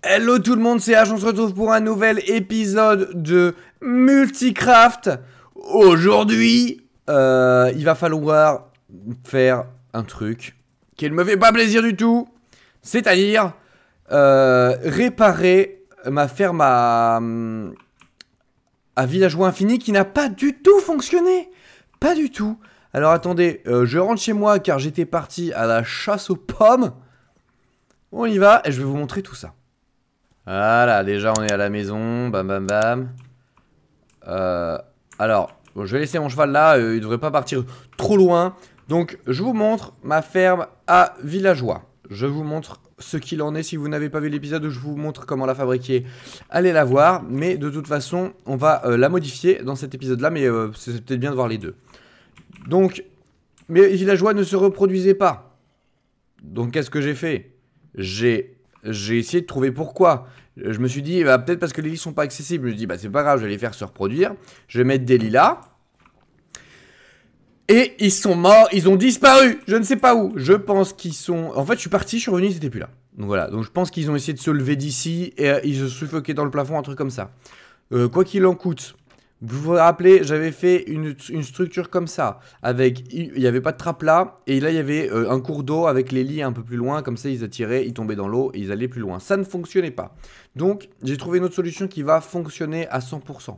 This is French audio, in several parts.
Hello tout le monde, c'est H, on se retrouve pour un nouvel épisode de Multicraft. Aujourd'hui, euh, il va falloir faire un truc qui ne me fait pas plaisir du tout. C'est-à-dire euh, réparer ma ferme à, Villageois Infini qui n'a pas du tout fonctionné. Pas du tout. Alors attendez, euh, je rentre chez moi car j'étais parti à la chasse aux pommes. On y va et je vais vous montrer tout ça. Voilà, déjà on est à la maison. Bam bam bam. Euh, alors, je vais laisser mon cheval là. Il euh, il devrait pas partir trop loin. Donc, je vous montre ma ferme à villageois. Je vous montre ce qu'il en est. Si vous n'avez pas vu l'épisode où je vous montre comment la fabriquer, allez la voir. Mais de toute façon, on va euh, la modifier dans cet épisode-là. Mais c'est peut-être bien de voir les deux. Donc, mes villageois ne se reproduisaient pas. Donc, qu'est-ce que j'ai fait J'ai j'ai essayé de trouver pourquoi. Euh, je me suis dit, bah, peut-être parce que les lits sont pas accessibles. Je me suis dit, bah, c'est pas grave, je vais les faire se reproduire. Je vais mettre des lits là, Et ils sont morts, ils ont disparu. Je ne sais pas où. Je pense qu'ils sont. En fait, je suis parti, je suis revenu, ils n'étaient plus là. Donc voilà. Donc je pense qu'ils ont essayé de se lever d'ici et euh, ils se suffoquaient dans le plafond, un truc comme ça. Euh, quoi qu'il en coûte, vous vous rappelez, j'avais fait une, structure comme ça, avec il n'y avait pas de trappe là, et là il y avait euh, un cours d'eau avec les lits un peu plus loin, comme ça ils attiraient, ils tombaient dans l'eau et ils allaient plus loin. Ça ne fonctionnait pas. Donc j'ai trouvé une autre solution qui va fonctionner à 100%.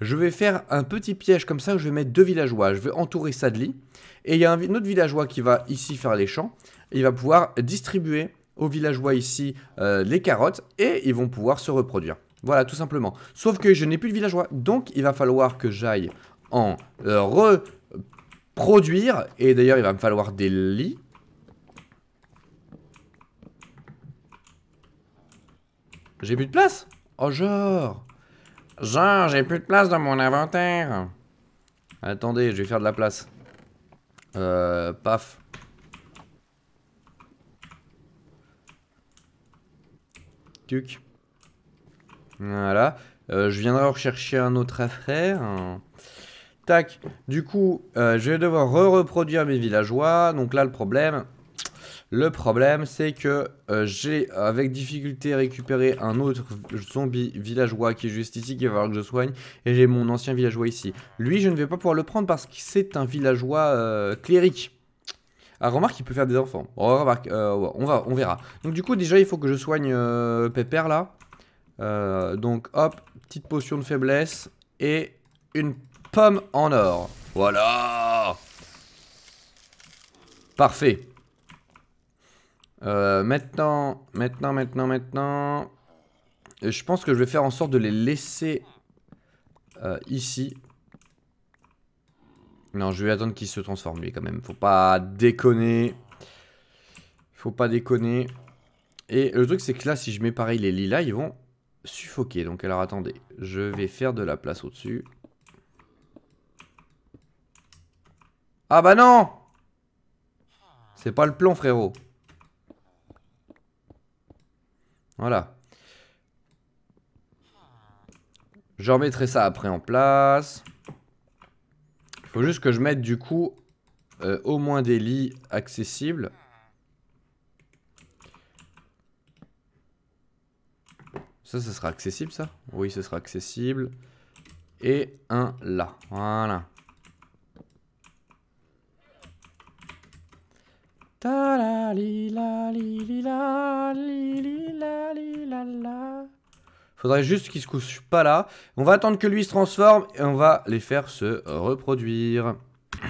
Je vais faire un petit piège comme ça, où je vais mettre deux villageois, je vais entourer ça de lits, et il y a un, autre villageois qui va ici faire les champs, il va pouvoir distribuer aux villageois ici euh, les carottes, et ils vont pouvoir se reproduire. Voilà, tout simplement. Sauf que je n'ai plus de villageois. Donc, il va falloir que j'aille en euh, reproduire. Et d'ailleurs, il va me falloir des lits. J'ai plus de place Oh, genre Genre, j'ai plus de place dans mon inventaire. Attendez, je vais faire de la place. Euh, paf. Tuc. Voilà. Euh, je viendrai rechercher un autre affaire. Tac. Du coup, euh, je vais devoir re-reproduire mes villageois. Donc là, le problème, le problème, c'est que euh, j'ai avec difficulté récupéré un autre zombie villageois qui est juste ici, qui va falloir que je soigne. Et j'ai mon ancien villageois ici. Lui, je ne vais pas pouvoir le prendre parce que c'est un villageois clérique. cléric. Ah, remarque, il peut faire des enfants. Oh, on, va, on verra. Donc du coup, déjà, il faut que je soigne Pépère, là. Euh, donc hop, petite potion de faiblesse et une pomme en or. Voilà Parfait. Euh, maintenant, maintenant, maintenant, maintenant... Euh, je pense que je vais faire en sorte de les laisser ici. Non, je vais attendre qu'ils se transforment, lui quand même. Faut pas déconner. Faut pas déconner. Et le truc c'est que là, si je mets pareil les lilas, ils vont suffoqué Donc alors attendez, je vais faire de la place au-dessus. Ah bah non C'est pas le plan frérot. Voilà. Je remettrai ça après en place. Il faut juste que je mette du coup euh, au moins des lits accessibles. Ça, ça sera accessible, ça Oui, ce sera accessible. Et un là. Voilà. Faudrait juste qu'il se couche pas là. On va attendre que lui se transforme et on va les faire se reproduire.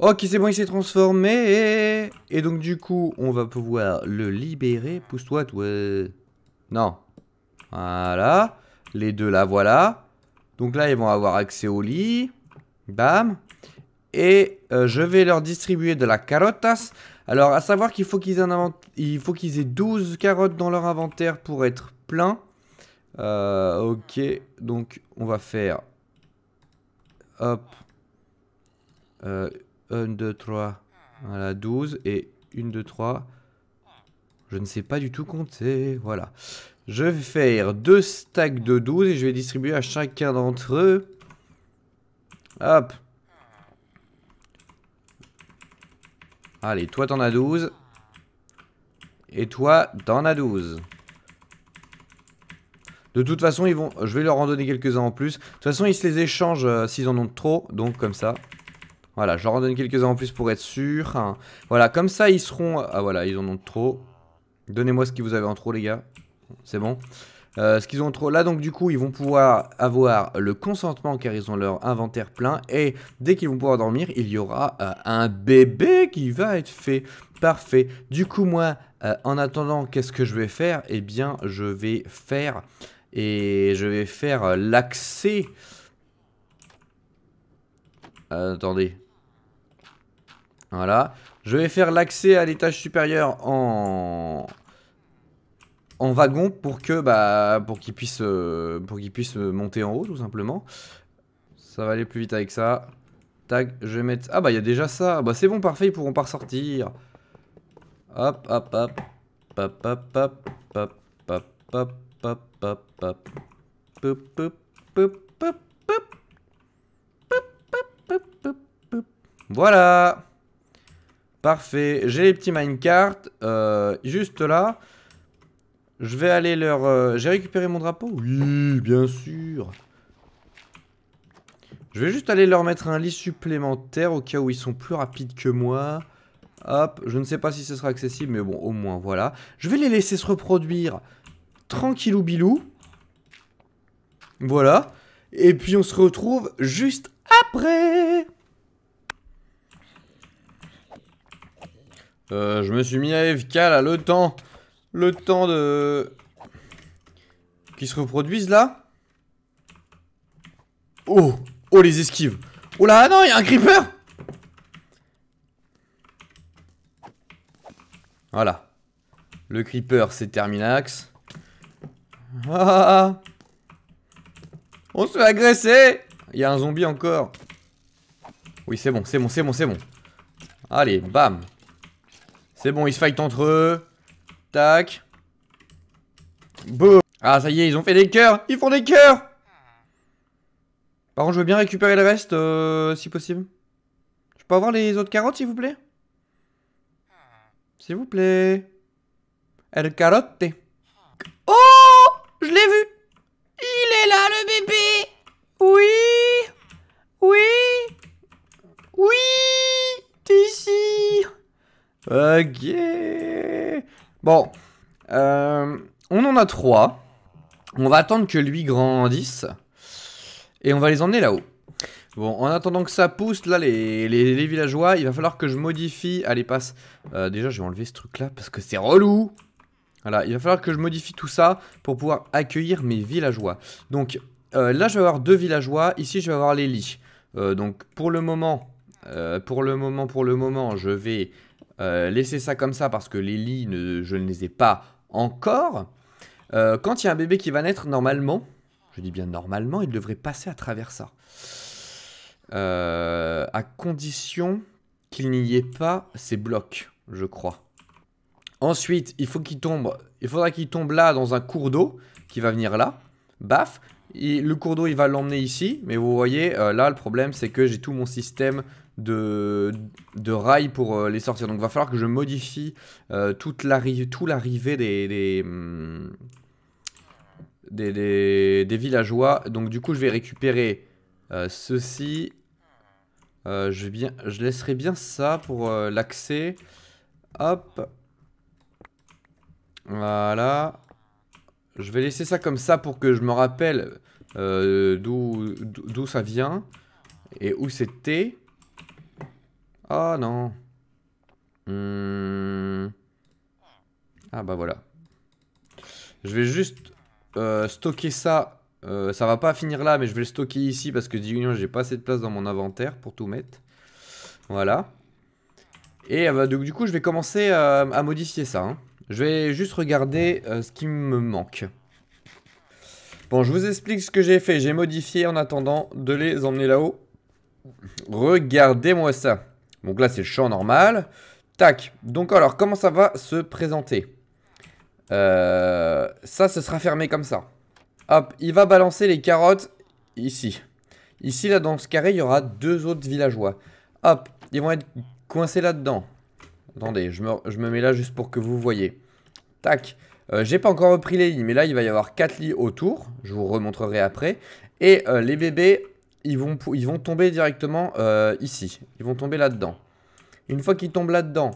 Ok, c'est bon, il s'est transformé. Et donc, du coup, on va pouvoir le libérer. Pousse-toi, toi. Non. Voilà. Les deux là, voilà. Donc là, ils vont avoir accès au lit. Bam. Et euh, je vais leur distribuer de la carottas, Alors, à savoir qu'il faut qu'ils faut qu'ils aient 12 carottes dans leur inventaire pour être plein. Euh, ok. Donc, on va faire... Hop. 1, 2, 3. Voilà, 12. Et 1, 2, 3. Je ne sais pas du tout compter. Voilà. Je vais faire deux stacks de 12 et je vais distribuer à chacun d'entre eux. Hop. Allez, toi t'en as 12. Et toi, t'en as 12. De toute façon, ils vont... je vais leur en donner quelques-uns en plus. De toute façon, ils se les échangent euh, s'ils en ont trop. Donc, comme ça. Voilà, je leur en donne quelques-uns en plus pour être sûr. Hein. Voilà, comme ça, ils seront... Ah, voilà, ils en ont trop. Donnez-moi ce que vous avez en trop, les gars. C'est bon. Euh, ce qu'ils ont en trop là, donc du coup, ils vont pouvoir avoir le consentement car ils ont leur inventaire plein. Et dès qu'ils vont pouvoir dormir, il y aura euh, un bébé qui va être fait. Parfait. Du coup, moi, euh, en attendant, qu'est-ce que je vais faire Eh bien, je vais faire et je vais faire l'accès. attendez. Voilà. Je vais faire l'accès à l'étage supérieur en en wagon pour que bah pour qu'ils puissent euh, pour qu'ils puissent monter en haut tout simplement. Ça va aller plus vite avec ça. Tag, je vais mettre ah bah il y a déjà ça. Bah c'est bon parfait, ils pourront pas ressortir. Hop hop hop hop hop hop hop hop hop hop hop hop hop hop hop Voilà Parfait. J'ai les petits minecarts. Euh, juste là. Je vais aller leur... Euh, j'ai récupéré mon drapeau Oui, bien sûr. Je vais juste aller leur mettre un lit supplémentaire au cas où ils sont plus rapides que moi. Hop, je ne sais pas si ce sera accessible, mais bon, au moins, voilà. Je vais les laisser se reproduire tranquillou bilou. Voilà. Et puis on se retrouve juste après Euh, je me suis mis à FK là, le temps. Le temps de. Qu'ils se reproduisent là. Oh Oh les esquives Oh là non, il y a un creeper Voilà. Le creeper, c'est Terminax. Ah. On se fait agresser Il y a un zombie encore. Oui, c'est bon, c'est bon, c'est bon, c'est bon. Allez, bam c'est bon, ils se fightent entre eux. Tac. Boum. Ah, ça y est, ils ont fait des cœurs. Ils font des cœurs. Par contre, je veux bien récupérer le reste, euh, si possible. Je peux avoir les autres carottes, s'il vous plaît S'il vous plaît. El carotte. Oh Je l'ai vu Il est là, le bébé Oui Ok. Bon. Euh, on en a trois. On va attendre que lui grandisse. Et on va les emmener là-haut. Bon, en attendant que ça pousse, là, les, villageois, il va falloir que je modifie... Allez, passe. Euh, déjà, je vais enlever ce truc-là parce que c'est relou. Voilà, il va falloir que je modifie tout ça pour pouvoir accueillir mes villageois. Donc, euh, là, je vais avoir deux villageois. Ici, je vais avoir les lits. donc, pour le moment, pour le moment, pour le moment, je vais euh, laissez ça comme ça parce que les lits, je ne les ai pas encore. Euh, quand il y a un bébé qui va naître, normalement, je dis bien normalement, il devrait passer à travers ça. Euh, à condition qu'il n'y ait pas ces blocs, je crois. Ensuite, il faut qu'il tombe. Il faudra qu'il tombe là dans un cours d'eau qui va venir là. Baf. Et le cours d'eau, il va l'emmener ici. Mais vous voyez, là, le problème, c'est que j'ai tout mon système de, de rails pour euh, les sortir. Donc va falloir que je modifie euh, toute l'arrivée, tout l'arrivée hmm, des, des villageois. Donc du coup, je vais récupérer euh, ceci. je, bien, je laisserai bien ça pour l'accès. Hop. Voilà. Je vais laisser ça comme ça pour que je me rappelle d'où ça vient et où c'était. Oh non. Hmm. Ah bah voilà. Je vais juste euh, stocker ça. Euh, ça va pas finir là, mais je vais le stocker ici parce que d'union, j'ai pas assez de place dans mon inventaire pour tout mettre. Voilà. Et euh, du coup, je vais commencer à modifier ça. Hein. Je vais juste regarder ce qui me manque. Bon, je vous explique ce que j'ai fait. J'ai modifié en attendant de les emmener là-haut. Regardez-moi ça. Donc là, c'est le champ normal. Tac. Donc alors, comment ça va se présenter euh, Ça, ce sera fermé comme ça. Hop, il va balancer les carottes ici. Ici, là, dans ce carré, il y aura deux autres villageois. Hop, ils vont être coincés là-dedans. Attendez, je me, je me, mets là juste pour que vous voyez. Tac. Euh, j'ai pas encore repris les lits mais là, il va y avoir quatre lits autour. Je vous remontrerai après. Et euh, les bébés ils vont, ils vont tomber directement euh, ici. Ils vont tomber là-dedans. Une fois qu'ils tombent là-dedans,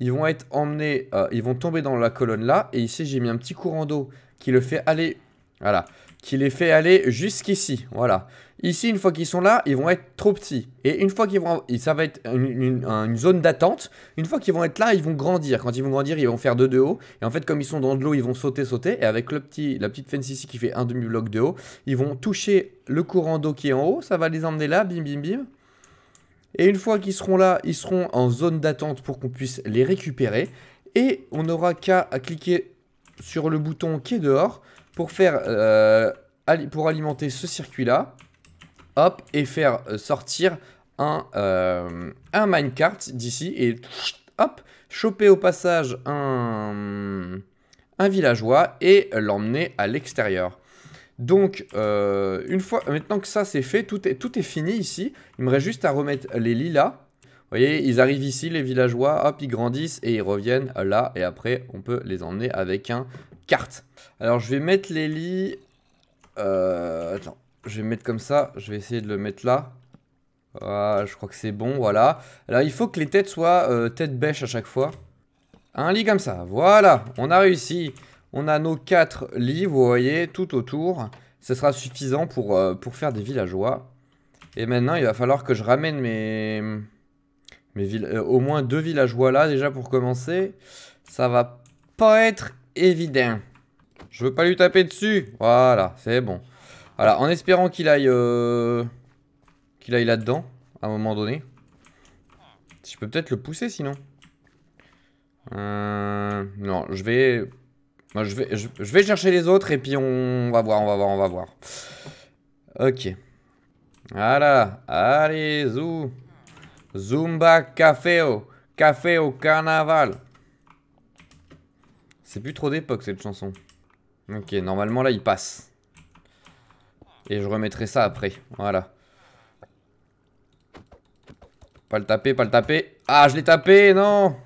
ils vont être emmenés, euh, ils vont tomber dans la colonne là. Et ici, j'ai mis un petit courant d'eau qui le fait aller. Voilà qui les fait aller jusqu'ici. Voilà. Ici, une fois qu'ils sont là, ils vont être trop petits. Et une fois qu'ils vont... Ça va être une, zone d'attente. Une fois qu'ils vont être là, ils vont grandir. Quand ils vont grandir, ils vont faire deux de haut. Et en fait, comme ils sont dans de l'eau, ils vont sauter, sauter. Et avec le petit, la petite fence ici qui fait un demi-bloc de haut, ils vont toucher le courant d'eau qui est en haut. Ça va les emmener là, bim, bim, bim. Et une fois qu'ils seront là, ils seront en zone d'attente pour qu'on puisse les récupérer. Et on n'aura qu'à cliquer sur le bouton qui est dehors pour faire euh, pour alimenter ce circuit là hop et faire euh, sortir un, euh, un minecart d'ici et hop choper au passage un, un villageois et l'emmener à l'extérieur donc une fois maintenant que ça c'est fait tout est, tout est fini ici il me reste juste à remettre les lilas vous voyez, ils arrivent ici, les villageois, hop, ils grandissent et ils reviennent là. Et après, on peut les emmener avec un carte. Alors, je vais mettre les lits... Euh, attends, je vais mettre comme ça. Je vais essayer de le mettre là. Ah, je crois que c'est bon, voilà. Alors, il faut que les têtes soient euh, tête bêche à chaque fois. Un lit comme ça, voilà. On a réussi. On a nos quatre lits, vous voyez, tout autour. Ce sera suffisant pour, euh, pour faire des villageois. Et maintenant, il va falloir que je ramène mes... Mais euh, au moins deux villageois là, déjà pour commencer, ça va pas être évident. Je veux pas lui taper dessus. Voilà, c'est bon. Voilà, en espérant qu'il aille, euh, qu'il aille là-dedans, à un moment donné. Je peux peut-être le pousser sinon. Euh, non, je vais... je vais, vais chercher les autres et puis on va voir, on va voir, on va voir. Ok. Voilà, allez, zou Zumba au Café au carnaval. C'est plus trop d'époque cette chanson. Ok, normalement là il passe. Et je remettrai ça après, voilà. Pas le taper, pas le taper. Ah, je l'ai tapé, non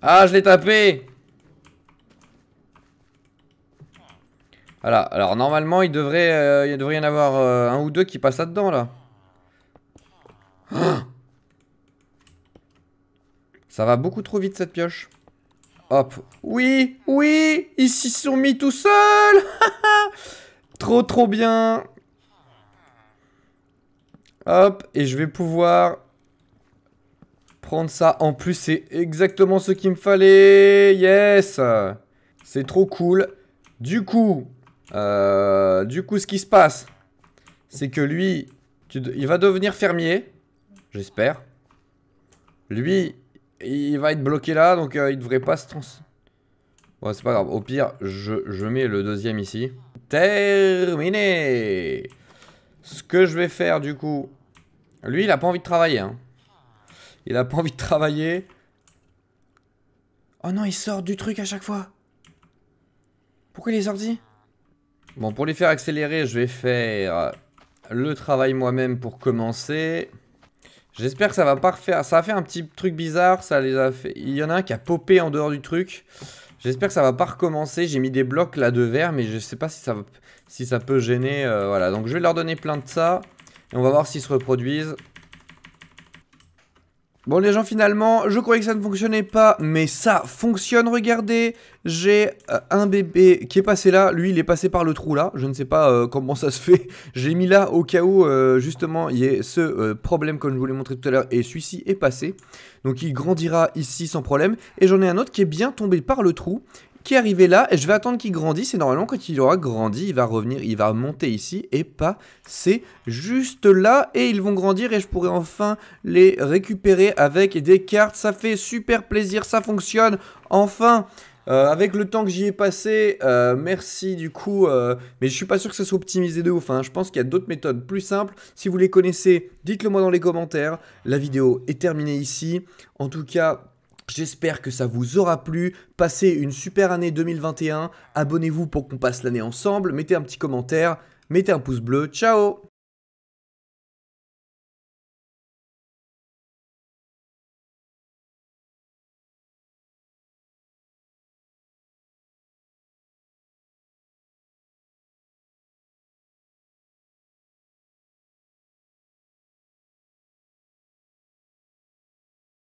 Ah, je l'ai tapé alors normalement, il devrait, euh, il devrait y en avoir euh, un ou deux qui passent là-dedans, là. Ça va beaucoup trop vite, cette pioche. Hop. Oui, oui, ils s'y sont mis tout seuls Trop, trop bien Hop, et je vais pouvoir prendre ça. En plus, c'est exactement ce qu'il me fallait. Yes C'est trop cool. Du coup, euh, du coup, ce qui se passe, c'est que lui, il va devenir fermier. J'espère. Lui, il va être bloqué là, donc euh, il devrait pas se trans... Bon, c'est pas grave. Au pire, je, mets le deuxième ici. Terminé Ce que je vais faire, du coup... Lui, il a pas envie de travailler. Hein. Il a pas envie de travailler. Oh non, il sort du truc à chaque fois. Pourquoi il est sorti Bon, pour les faire accélérer, je vais faire le travail moi-même pour commencer. J'espère que ça va pas refaire... Ça a fait un petit truc bizarre, ça les a fait... Il y en a un qui a popé en dehors du truc. J'espère que ça va pas recommencer. J'ai mis des blocs là de verre, mais je sais pas si ça, si ça peut gêner. Euh, voilà, donc je vais leur donner plein de ça. Et on va voir s'ils se reproduisent. Bon les gens finalement, je croyais que ça ne fonctionnait pas, mais ça fonctionne, regardez J'ai euh, un bébé qui est passé là, lui il est passé par le trou là, je ne sais pas euh, comment ça se fait. J'ai mis là au cas où euh, justement il y ait ce problème comme je vous l'ai montré tout à l'heure, et celui-ci est passé. Donc il grandira ici sans problème, et j'en ai un autre qui est bien tombé par le trou, qui est arrivé là, et je vais attendre qu'il grandisse, et normalement quand il aura grandi, il va revenir, il va monter ici, et pas c'est juste là, et ils vont grandir, et je pourrai enfin les récupérer avec des cartes, ça fait super plaisir, ça fonctionne, enfin euh, avec le temps que j'y ai passé, euh, merci du coup, euh, mais je suis pas sûr que ça soit optimisé de ouf. Hein. Je pense qu'il y a d'autres méthodes plus simples. Si vous les connaissez, dites-le moi dans les commentaires. La vidéo est terminée ici. En tout cas, J'espère que ça vous aura plu. Passez une super année 2021. Abonnez-vous pour qu'on passe l'année ensemble. Mettez un petit commentaire. Mettez un pouce bleu. Ciao